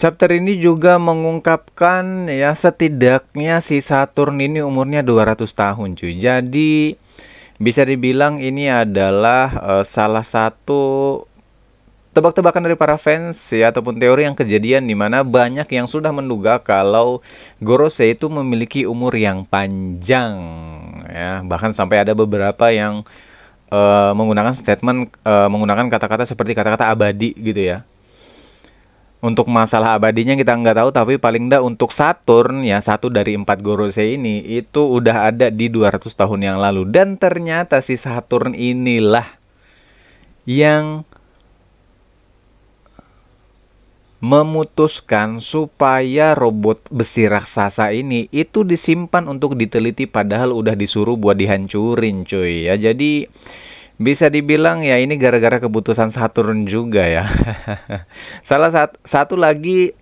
Chapter ini juga mengungkapkan ya setidaknya si Saturn ini umurnya 200 tahun cuy. Jadi bisa dibilang ini adalah uh, salah satu tebak-tebakan dari para fans ya ataupun teori yang kejadian di mana banyak yang sudah menduga kalau Gorose itu memiliki umur yang panjang ya bahkan sampai ada beberapa yang uh, menggunakan statement uh, menggunakan kata-kata seperti kata-kata abadi gitu ya untuk masalah abadinya kita nggak tahu tapi paling enggak untuk Saturn ya satu dari empat Gorose ini itu udah ada di 200 tahun yang lalu dan ternyata si Saturn inilah yang memutuskan supaya robot besi raksasa ini itu disimpan untuk diteliti padahal udah disuruh buat dihancurin cuy ya jadi bisa dibilang ya ini gara-gara keputusan Saturn juga ya. Salah satu, satu lagi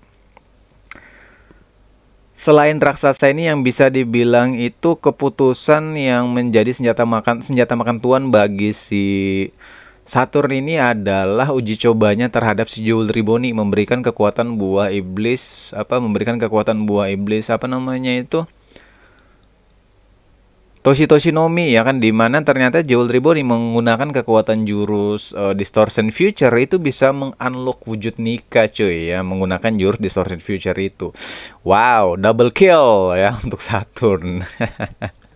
selain raksasa ini yang bisa dibilang itu keputusan yang menjadi senjata makan senjata makan tuan bagi si Saturn ini adalah uji cobanya terhadap si Joel Triboni memberikan kekuatan buah iblis apa memberikan kekuatan buah iblis apa namanya itu Toshitoshi Nomi ya kan di mana ternyata Joel Triboni menggunakan kekuatan jurus uh, Distortion Future itu bisa mengunlock wujud Nika cuy ya menggunakan jurus Distortion Future itu. Wow, double kill ya untuk Saturn.